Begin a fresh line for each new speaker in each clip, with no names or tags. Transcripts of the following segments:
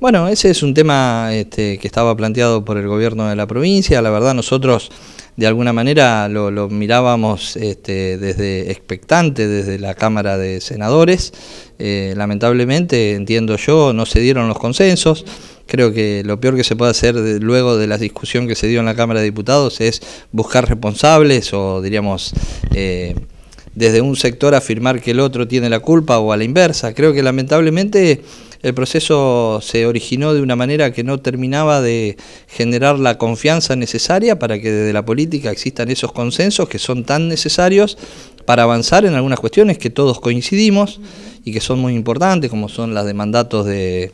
Bueno, ese es un tema este, que estaba planteado por el gobierno de la provincia. La verdad, nosotros de alguna manera lo, mirábamos este, desde expectante, desde la Cámara de Senadores. Eh, lamentablemente, entiendo yo, no se dieron los consensos. Creo que lo peor que se puede hacer luego de la discusión que se dio en la Cámara de Diputados es buscar responsables o diríamos... Eh, desde un sector afirmar que el otro tiene la culpa o a la inversa. Creo que lamentablemente el proceso se originó de una manera que no terminaba de generar la confianza necesaria para que desde la política existan esos consensos que son tan necesarios para avanzar en algunas cuestiones que todos coincidimos y que son muy importantes, como son las de mandatos de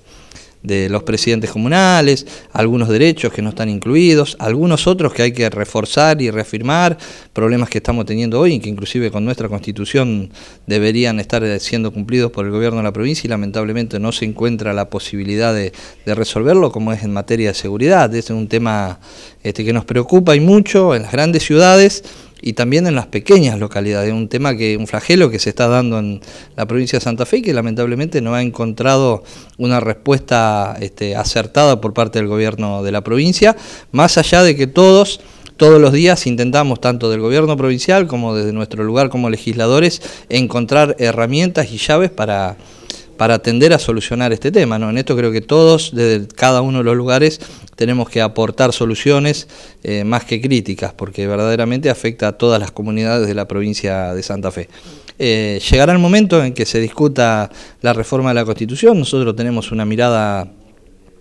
de los presidentes comunales, algunos derechos que no están incluidos, algunos otros que hay que reforzar y reafirmar, problemas que estamos teniendo hoy, y que inclusive con nuestra constitución deberían estar eh, siendo cumplidos por el gobierno de la provincia y lamentablemente no se encuentra la posibilidad de, resolverlo, como es en materia de seguridad. es un tema este, que nos preocupa y mucho en las grandes ciudades y también en las pequeñas localidades, un tema que un flagelo que se está dando en la provincia de Santa Fe y que lamentablemente no ha encontrado una respuesta este, acertada por parte del gobierno de la provincia, más allá de que todos todos los días intentamos, tanto del gobierno provincial como desde nuestro lugar como legisladores, encontrar herramientas y llaves para, para atender a solucionar este tema. ¿no? En esto creo que todos, desde cada uno de los lugares, tenemos que aportar soluciones eh, más que críticas, porque verdaderamente afecta a todas las comunidades de la provincia de Santa Fe. Eh, llegará el momento en que se discuta la reforma de la Constitución, nosotros tenemos una mirada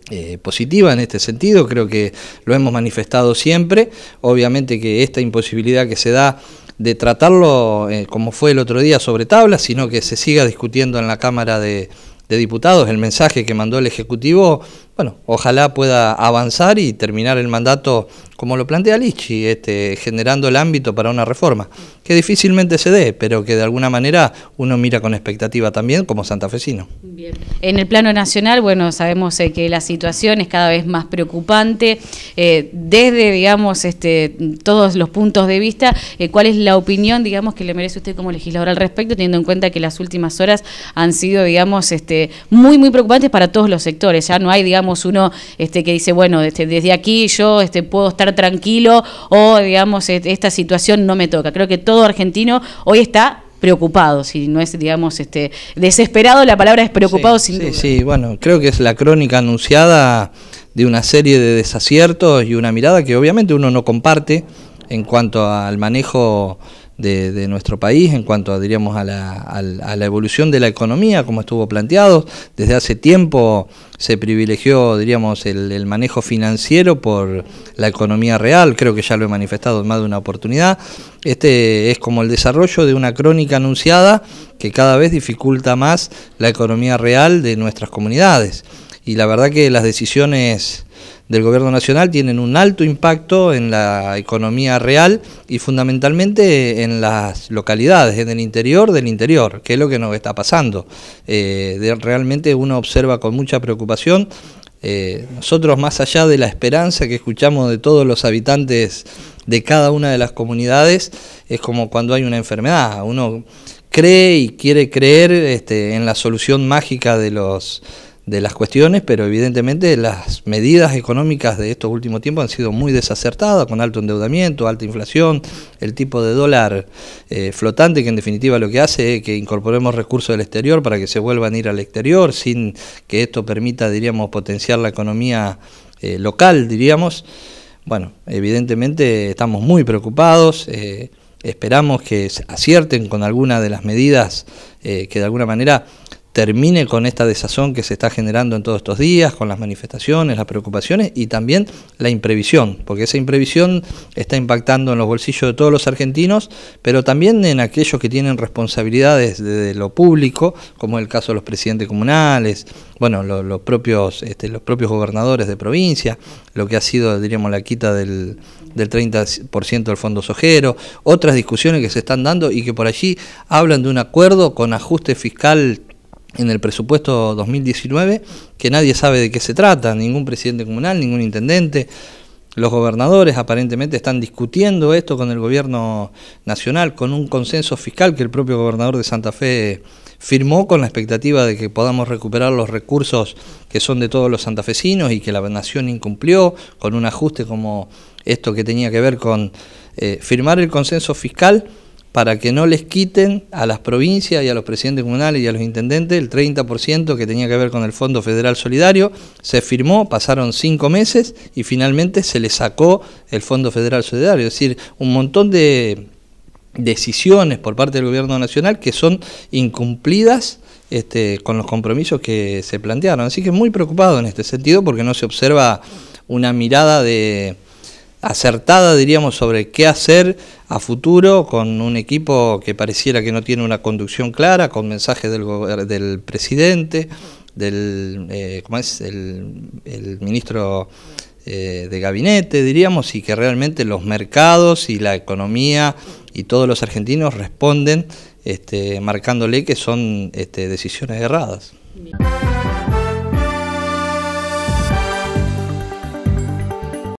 eh, positiva en este sentido, creo que lo hemos manifestado siempre, obviamente que esta imposibilidad que se da de tratarlo eh, como fue el otro día sobre tabla, sino que se siga discutiendo en la Cámara de Diputados. El mensaje que mandó el Ejecutivo bueno, ojalá pueda avanzar y terminar el mandato como lo plantea Lichi, este, generando el ámbito para una reforma, que difícilmente se dé, pero que de alguna manera uno mira con expectativa también como santafesino. Bien.
En el plano nacional, bueno, sabemos eh, que la situación es cada vez más preocupante, eh, desde, digamos, este, todos los puntos de vista, eh, ¿cuál es la opinión, digamos, que le merece usted como legislador al respecto, teniendo en cuenta que las últimas horas han sido, digamos, este, muy, muy preocupantes para todos los sectores, ya no hay, digamos, uno este, que dice, bueno, este, desde aquí yo este, puedo estar tranquilo o, digamos, e-, esta situación no me toca. Creo que todo argentino hoy está preocupado, si no es, digamos, este, desesperado, la palabra es preocupado sí,
Sí, bueno, creo que es la crónica anunciada de una serie de desaciertos y una mirada que obviamente uno no comparte en cuanto al manejo de, nuestro país en cuanto a, diríamos, a la, evolución de la economía, como estuvo planteado. Desde hace tiempo se privilegió, diríamos, el, el, manejo financiero por la economía real, creo que ya lo he manifestado en más de una oportunidad. Este es como el desarrollo de una crónica anunciada que cada vez dificulta más la economía real de nuestras comunidades. Y la verdad que las decisiones del gobierno nacional tienen un alto impacto en la economía real y fundamentalmente en las localidades, en el interior del interior, que es lo que nos está pasando. Eh, realmente uno observa con mucha preocupación. Eh, nosotros, más allá de la esperanza que escuchamos de todos los habitantes de cada una de las comunidades, es como cuando hay una enfermedad. Uno cree y quiere creer este, en la solución mágica de los de las cuestiones, pero evidentemente las medidas económicas de estos últimos tiempos han sido muy desacertadas, con alto endeudamiento, alta inflación, el tipo de dólar eh, flotante, que en definitiva lo que hace es que incorporemos recursos del exterior para que se vuelvan a ir al exterior, sin que esto permita, diríamos, potenciar la economía eh, local, diríamos. Bueno, evidentemente estamos muy preocupados. Eh, esperamos que acierten con alguna de las medidas que de alguna manera termine con esta desazón que se está generando en todos estos días, con las manifestaciones, las preocupaciones y también la imprevisión, porque esa imprevisión está impactando en los bolsillos de todos los argentinos, pero también en aquellos que tienen responsabilidades de lo público, como el caso de los presidentes comunales, bueno, los, propios, este, los propios gobernadores de provincia, lo que ha sido, diríamos, la quita del, del 30% del fondo sojero, otras discusiones que se están dando y que por allí hablan de un acuerdo con ajuste fiscal en el presupuesto 2019, que nadie sabe de qué se trata, ningún presidente comunal, ningún intendente. Los gobernadores aparentemente están discutiendo esto con el gobierno nacional, con un consenso fiscal que el propio gobernador de Santa Fe firmó con la expectativa de que podamos recuperar los recursos que son de todos los santafesinos y que la nación incumplió con un ajuste como esto que tenía que ver con eh, firmar el consenso fiscal para que no les quiten a las provincias y a los presidentes comunales y a los intendentes el 30% que tenía que ver con el Fondo Federal Solidario. Se firmó, pasaron cinco meses y finalmente se le sacó el Fondo Federal Solidario. Es decir, un montón de decisiones por parte del gobierno nacional que son incumplidas este, con los compromisos que se plantearon. Así que muy preocupado en este sentido porque no se observa una mirada de acertada, diríamos, sobre qué hacer a futuro con un equipo que pareciera que no tiene una conducción clara, con mensajes del, del presidente, del eh, es? El, ministro eh, de gabinete, diríamos, y que realmente los mercados y la economía y todos los argentinos responden este, marcándole que son este, decisiones erradas.